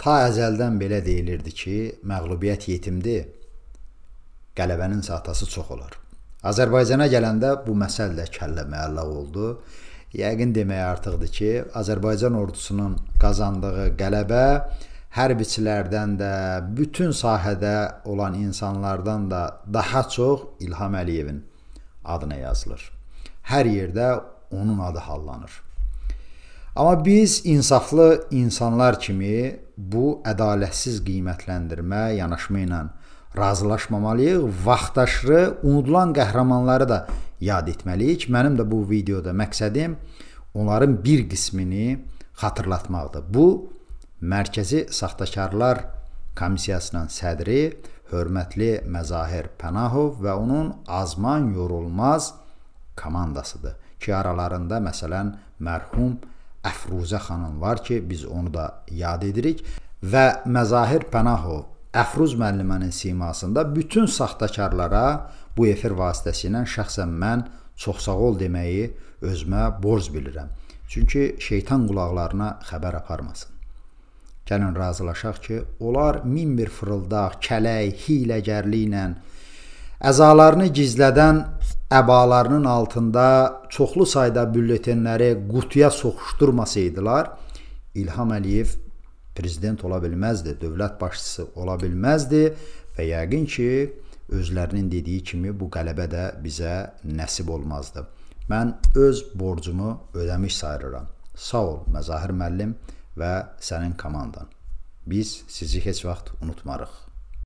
Ta əzəldən belə deyilirdi ki, məğlubiyyət yetimdir. Qələbənin atası çox olar. Azərbaycana gələndə bu məsələ də kəllə-məllə oldu. Yəqin demək artıqdır ki, Azərbaycan ordusunun qazandığı qələbə hərbiçilərdən də, bütün sahədə olan insanlardan da daha çox İlham Əliyevin adına yazılır. Hər yerdə onun adı hallanır. Amma biz insaflı insanlar kimi bu ədalətsiz qiymətləndirmə yanaşma ilə razılaşmamalıyıq. Vaxtaşırı unudulan qəhrəmanları da yad etməliyik. Mənim də bu videoda məqsədim onların bir qismini xatırlatmaqdır. Bu Mərkəzi Saxtakarlar Komissiyasının sədri hörmətli Məzahir Pənahov və onun Azman Yorulmaz komandasıdır ki, aralarında məsələn mərhum Əfruzə xanım var ki, biz onu da yad edirik və Məzahir Pənahov Əfruz müəllimənin simasında bütün saxtakarlara bu efir vasitəsilə şəxsən mən çox sağ ol deməyi özümə borc bilirəm. Çünki şeytan qulaqlarına xəbər aparmasın. Gəlin razılaşaq ki, onlar min bir fırıldaq, kələk, hiyləgərliklə əzalarını gizlədən əbalarının altında çoxlu sayda bülletenləri qutuya soxuşdurmasaydılar, İlham Əliyev prezident ola bilməzdi, dövlət başçısı ola bilməzdi və yəqin ki, özlərinin dediyi kimi bu qələbə də bizə nəsib olmazdı. Mən öz borcumu ödəmiş sayıram. Sağ ol Məzahir müəllim və sənin komandan. Biz sizi heç vaxt unutmarıq.